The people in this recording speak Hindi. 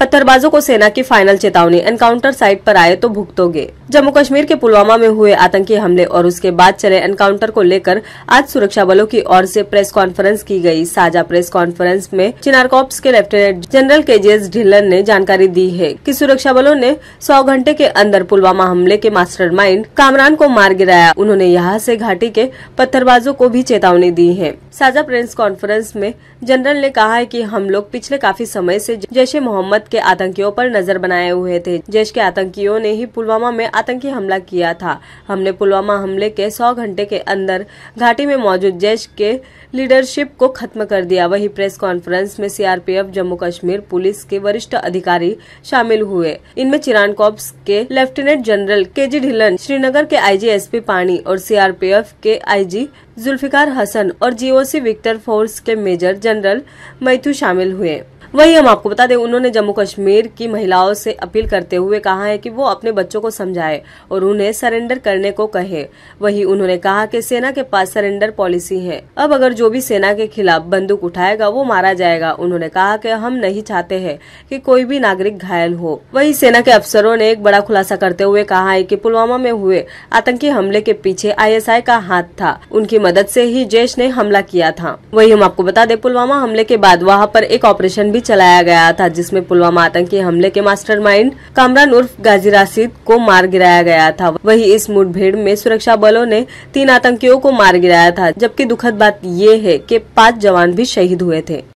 पत्थरबाजों को सेना की फाइनल चेतावनी एनकाउंटर साइट पर आए तो भुगतोगे जम्मू कश्मीर के पुलवामा में हुए आतंकी हमले और उसके बाद चले एनकाउंटर को लेकर आज सुरक्षा बलों की ओर से प्रेस कॉन्फ्रेंस की गई साझा प्रेस कॉन्फ्रेंस में चिनार कॉप्स के lieutenant general K J Dhillon ने जानकारी दी है कि सुरक्षा बलों ने 100 घंटे के अंदर पुलवामा हमले के मास्टर कामरान को मार गिराया उन्होंने यहाँ ऐसी घाटी के पत्थरबाजों को भी चेतावनी दी है साझा प्रेस कॉन्फ्रेंस में जनरल ने कहा है की हम लोग पिछले काफी समय ऐसी जैश मोहम्मद के आतंकियों पर नजर बनाए हुए थे जैश के आतंकियों ने ही पुलवामा में आतंकी हमला किया था हमने पुलवामा हमले के सौ घंटे के अंदर घाटी में मौजूद जैश के लीडरशिप को खत्म कर दिया वही प्रेस कॉन्फ्रेंस में सीआरपीएफ जम्मू कश्मीर पुलिस के वरिष्ठ अधिकारी शामिल हुए इनमें चिरान कॉप्स के lieutenant general K G ढिलन Srinagar के आईजीएसपी पानी और सीआरपीएफ के आईजी जुल्फिकार हसन और जीओसी विक्टर फोर्स के मेजर जनरल मैथू शामिल हुए वही हम आपको बता दें उन्होंने जम्मू कश्मीर की महिलाओं से अपील करते हुए कहा है कि वो अपने बच्चों को समझाए और उन्हें सरेंडर करने को कहे वही उन्होंने कहा कि सेना के पास सरेंडर पॉलिसी है अब अगर जो भी सेना के खिलाफ बंदूक उठाएगा वो मारा जाएगा उन्होंने कहा कि हम नहीं चाहते है कि कोई भी नागरिक घायल हो वही सेना के अफसरों ने एक बड़ा खुलासा करते हुए कहा है की पुलवामा में हुए आतंकी हमले के पीछे आई का हाथ था उनकी मदद ऐसी ही जैश ने हमला किया था वही हम आपको बता दें पुलवामा हमले के बाद वहाँ पर एक ऑपरेशन भी भी चलाया गया था जिसमें पुलवामा आतंकी हमले के मास्टरमाइंड कामरान उर्फ गाजी राशिद को मार गिराया गया था वही इस मुठभेड़ में सुरक्षा बलों ने तीन आतंकियों को मार गिराया था जबकि दुखद बात ये है की पाँच जवान भी शहीद हुए थे